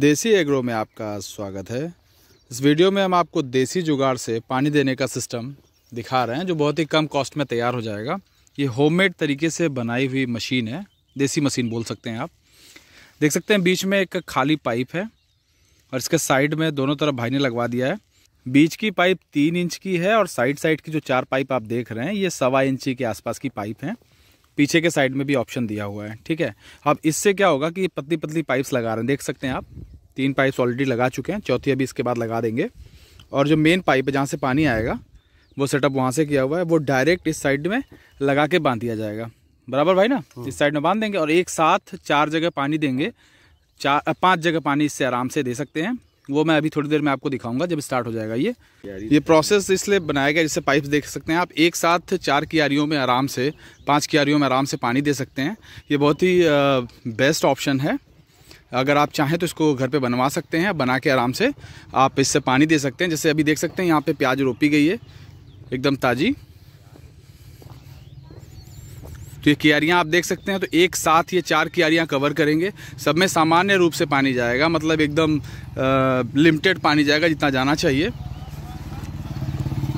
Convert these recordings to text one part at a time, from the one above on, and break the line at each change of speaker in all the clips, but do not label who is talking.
देसी एग्रो में आपका स्वागत है इस वीडियो में हम आपको देसी जुगाड़ से पानी देने का सिस्टम दिखा रहे हैं जो बहुत ही कम कॉस्ट में तैयार हो जाएगा ये होममेड तरीके से बनाई हुई मशीन है देसी मशीन बोल सकते हैं आप देख सकते हैं बीच में एक खाली पाइप है और इसके साइड में दोनों तरफ भाई ने लगवा दिया है बीच की पाइप तीन इंच की है और साइड साइड की जो चार पाइप आप देख रहे हैं ये सवा इंची के आसपास की पाइप हैं पीछे के साइड में भी ऑप्शन दिया हुआ है ठीक है अब इससे क्या होगा कि पतली पतली पाइप्स लगा रहे हैं देख सकते हैं आप तीन पाइप्स ऑलरेडी लगा चुके हैं चौथी अभी इसके बाद लगा देंगे और जो मेन पाइप है जहाँ से पानी आएगा वो सेटअप वहाँ से किया हुआ है वो डायरेक्ट इस साइड में लगा के बांध दिया जाएगा बराबर भाई ना हाँ। इस साइड में बांध देंगे और एक साथ चार जगह पानी देंगे चार पाँच जगह पानी इससे आराम से दे सकते हैं वो मैं अभी थोड़ी देर में आपको दिखाऊंगा जब स्टार्ट हो जाएगा ये ये प्रोसेस इसलिए बनाया गया जिससे पाइप देख सकते हैं आप एक साथ चार क्यारियों में आराम से पांच क्यारियों में आराम से पानी दे सकते हैं ये बहुत ही बेस्ट ऑप्शन है अगर आप चाहें तो इसको घर पे बनवा सकते हैं बना के आराम से आप इससे पानी दे सकते हैं जैसे अभी देख सकते हैं यहाँ पर प्याज रोपी गई है एकदम ताज़ी तो ये क्यारियाँ आप देख सकते हैं तो एक साथ ये चार क्यारियाँ कवर करेंगे सब में सामान्य रूप से पानी जाएगा मतलब एकदम लिमिटेड पानी जाएगा जितना जाना चाहिए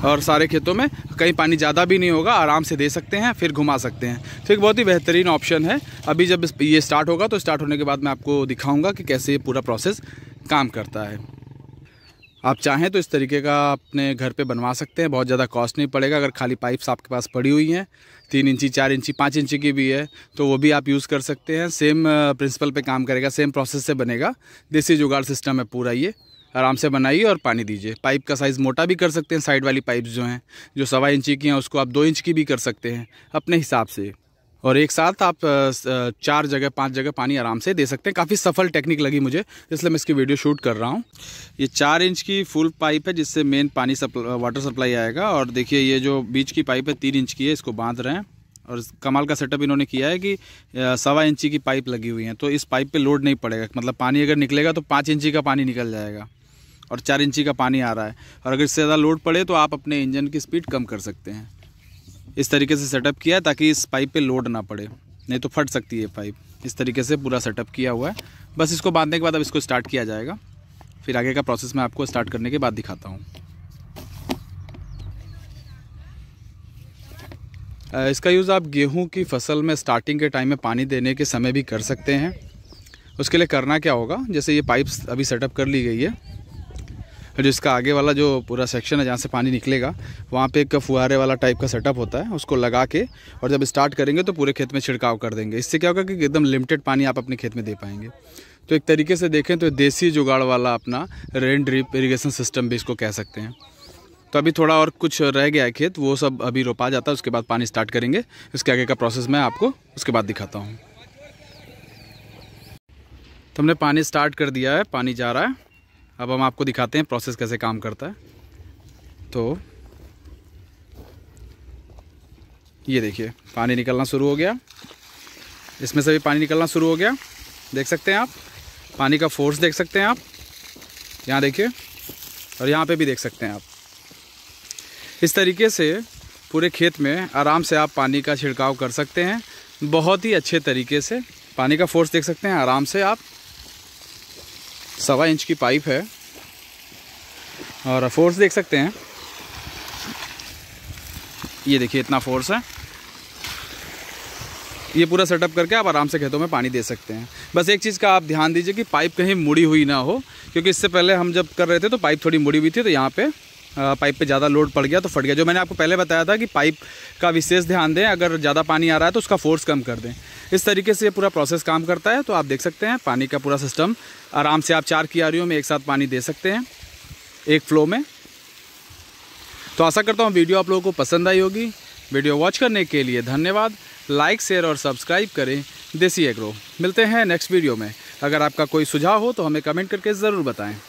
और सारे खेतों में कहीं पानी ज़्यादा भी नहीं होगा आराम से दे सकते हैं फिर घुमा सकते हैं तो एक बहुत ही बेहतरीन ऑप्शन है अभी जब ये स्टार्ट होगा तो स्टार्ट होने के बाद मैं आपको दिखाऊंगा कि कैसे ये पूरा प्रोसेस काम करता है आप चाहें तो इस तरीके का अपने घर पे बनवा सकते हैं बहुत ज़्यादा कॉस्ट नहीं पड़ेगा अगर खाली पाइप्स आपके पास पड़ी हुई हैं तीन इंची चार इंची पाँच इंची की भी है तो वो भी आप यूज़ कर सकते हैं सेम प्रिंसिपल पे काम करेगा सेम प्रोसेस से बनेगा देसी जुगाड़ सिस्टम है पूरा ये आराम से बनाइए और पानी दीजिए पाइप का साइज़ मोटा भी कर सकते हैं साइड वाली पाइप जो हैं जो सवा इंची की हैं उसको आप दो इंच की भी कर सकते हैं अपने हिसाब से और एक साथ आप चार जगह पांच जगह पानी आराम से दे सकते हैं काफ़ी सफल टेक्निक लगी मुझे इसलिए मैं इसकी वीडियो शूट कर रहा हूँ ये चार इंच की फुल पाइप है जिससे मेन पानी सप्ला वाटर सप्लाई आएगा और देखिए ये जो बीच की पाइप है तीन इंच की है इसको बांध रहे हैं और कमाल का सेटअप इन्होंने किया है कि सवा इंची की पाइप लगी हुई है तो इस पाइप पर लोड नहीं पड़ेगा मतलब पानी अगर निकलेगा तो पाँच इंची का पानी निकल जाएगा और चार इंची का पानी आ रहा है और अगर इससे ज़्यादा लोड पड़े तो आप अपने इंजन की स्पीड कम कर सकते हैं इस तरीके से सेटअप किया है ताकि इस पाइप पे लोड ना पड़े नहीं तो फट सकती है पाइप इस तरीके से पूरा सेटअप किया हुआ है बस इसको बांधने के बाद अब इसको स्टार्ट किया जाएगा फिर आगे का प्रोसेस मैं आपको स्टार्ट करने के बाद दिखाता हूँ इसका यूज़ आप गेहूँ की फसल में स्टार्टिंग के टाइम में पानी देने के समय भी कर सकते हैं उसके लिए करना क्या होगा जैसे ये पाइप्स अभी सेटअप कर ली गई है जो इसका आगे वाला जो पूरा सेक्शन है जहाँ से पानी निकलेगा वहाँ पे एक फुहारे वाला टाइप का सेटअप होता है उसको लगा के और जब स्टार्ट करेंगे तो पूरे खेत में छिड़काव कर देंगे इससे क्या होगा कि एकदम लिमिटेड पानी आप अपने खेत में दे पाएंगे तो एक तरीके से देखें तो देसी जुगाड़ वाला अपना रेन ड्रिप इरीगेशन सिस्टम भी इसको कह सकते हैं तो अभी थोड़ा और कुछ रह गया है खेत वो सब अभी रोपा जाता है उसके बाद पानी स्टार्ट करेंगे इसके आगे का प्रोसेस मैं आपको उसके बाद दिखाता हूँ तो हमने पानी स्टार्ट कर दिया है पानी जा रहा है अब हम आपको दिखाते हैं प्रोसेस कैसे काम करता है तो ये देखिए पानी निकलना शुरू हो गया इसमें से भी पानी निकलना शुरू हो गया देख सकते हैं आप पानी का फोर्स देख सकते हैं आप यहाँ देखिए और यहाँ पे भी देख सकते हैं आप इस तरीके से पूरे खेत में आराम से आप पानी का छिड़काव कर सकते हैं बहुत ही अच्छे तरीके से पानी का फोर्स देख सकते हैं आराम से आप सवा इंच की पाइप है और फोर्स देख सकते हैं ये देखिए इतना फोर्स है ये पूरा सेटअप करके आप आराम से खेतों में पानी दे सकते हैं बस एक चीज़ का आप ध्यान दीजिए कि पाइप कहीं मुड़ी हुई ना हो क्योंकि इससे पहले हम जब कर रहे थे तो पाइप थोड़ी मुड़ी हुई थी तो यहाँ पे पाइप पे ज़्यादा लोड पड़ गया तो फट गया जो मैंने आपको पहले बताया था कि पाइप का विशेष ध्यान दें अगर ज़्यादा पानी आ रहा है तो उसका फोर्स कम कर दें इस तरीके से ये पूरा प्रोसेस काम करता है तो आप देख सकते हैं पानी का पूरा सिस्टम आराम से आप चार कियारियों में एक साथ पानी दे सकते हैं एक फ्लो में तो आशा करता हूँ वीडियो आप लोगों को पसंद आई होगी वीडियो वॉच करने के लिए धन्यवाद लाइक शेयर और सब्सक्राइब करें देसी एग्रो मिलते हैं नेक्स्ट वीडियो में अगर आपका कोई सुझाव हो तो हमें कमेंट करके ज़रूर बताएँ